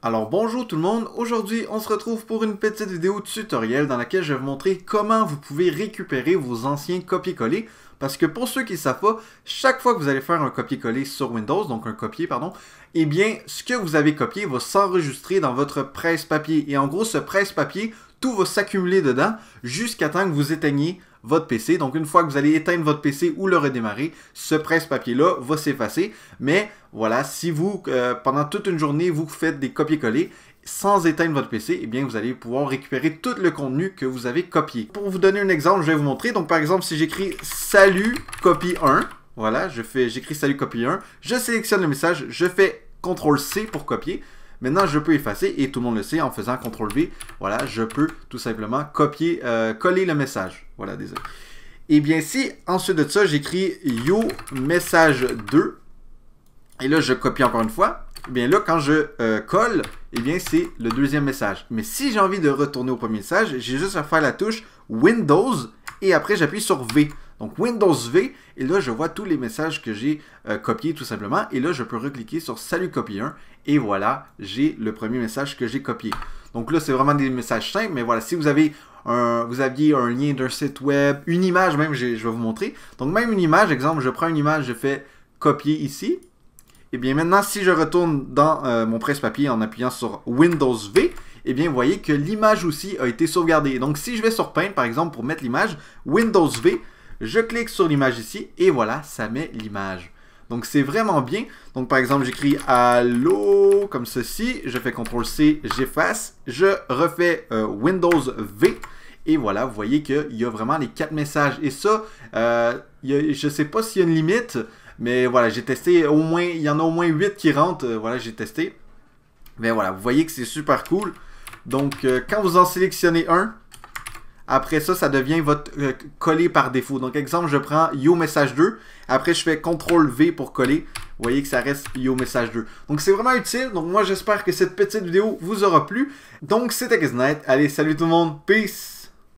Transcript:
Alors bonjour tout le monde, aujourd'hui on se retrouve pour une petite vidéo tutoriel dans laquelle je vais vous montrer comment vous pouvez récupérer vos anciens copier-coller parce que pour ceux qui ne savent pas, chaque fois que vous allez faire un copier-coller sur Windows, donc un copier, pardon, eh bien, ce que vous avez copié va s'enregistrer dans votre presse-papier. Et en gros, ce presse-papier, tout va s'accumuler dedans jusqu'à temps que vous éteigniez votre PC. Donc une fois que vous allez éteindre votre PC ou le redémarrer, ce presse-papier-là va s'effacer. Mais voilà, si vous, euh, pendant toute une journée, vous faites des copier-coller, sans éteindre votre PC, et eh bien vous allez pouvoir récupérer tout le contenu que vous avez copié. Pour vous donner un exemple, je vais vous montrer. Donc par exemple, si j'écris salut copie 1, voilà, je fais j'écris salut copie 1, je sélectionne le message, je fais CTRL C pour copier. Maintenant, je peux effacer et tout le monde le sait en faisant CTRL V. Voilà, je peux tout simplement copier, euh, coller le message. Voilà, désolé. Et eh bien, si ensuite de ça, j'écris yo message 2, et là, je copie encore une fois, et eh bien là, quand je euh, colle, et eh bien c'est le deuxième message. Mais si j'ai envie de retourner au premier message, j'ai juste à faire la touche Windows et après j'appuie sur V. Donc Windows V, et là je vois tous les messages que j'ai euh, copiés tout simplement, et là je peux recliquer sur Salut copier 1, et voilà, j'ai le premier message que j'ai copié. Donc là c'est vraiment des messages simples, mais voilà, si vous avez un, vous aviez un lien d'un site web, une image même, je, vais vous montrer. Donc même une image, exemple, je prends une image, je fais copier ici, et eh bien maintenant, si je retourne dans euh, mon presse-papier en appuyant sur Windows V, et eh bien vous voyez que l'image aussi a été sauvegardée. Donc si je vais sur Paint, par exemple, pour mettre l'image, Windows V, je clique sur l'image ici et voilà, ça met l'image. Donc c'est vraiment bien. Donc par exemple, j'écris Allô » comme ceci, je fais CTRL-C, j'efface, je refais euh, Windows V. Et voilà, vous voyez qu'il y a vraiment les quatre messages. Et ça, euh, je ne sais pas s'il y a une limite, mais voilà, j'ai testé au moins, il y en a au moins 8 qui rentrent. Euh, voilà, j'ai testé. Mais voilà, vous voyez que c'est super cool. Donc, quand vous en sélectionnez un, après ça, ça devient votre euh, coller par défaut. Donc, exemple, je prends Yo Message 2. Après, je fais CTRL V pour coller. Vous voyez que ça reste Yo Message 2. Donc, c'est vraiment utile. Donc, moi, j'espère que cette petite vidéo vous aura plu. Donc, c'était Kiznight. Allez, salut tout le monde. Peace!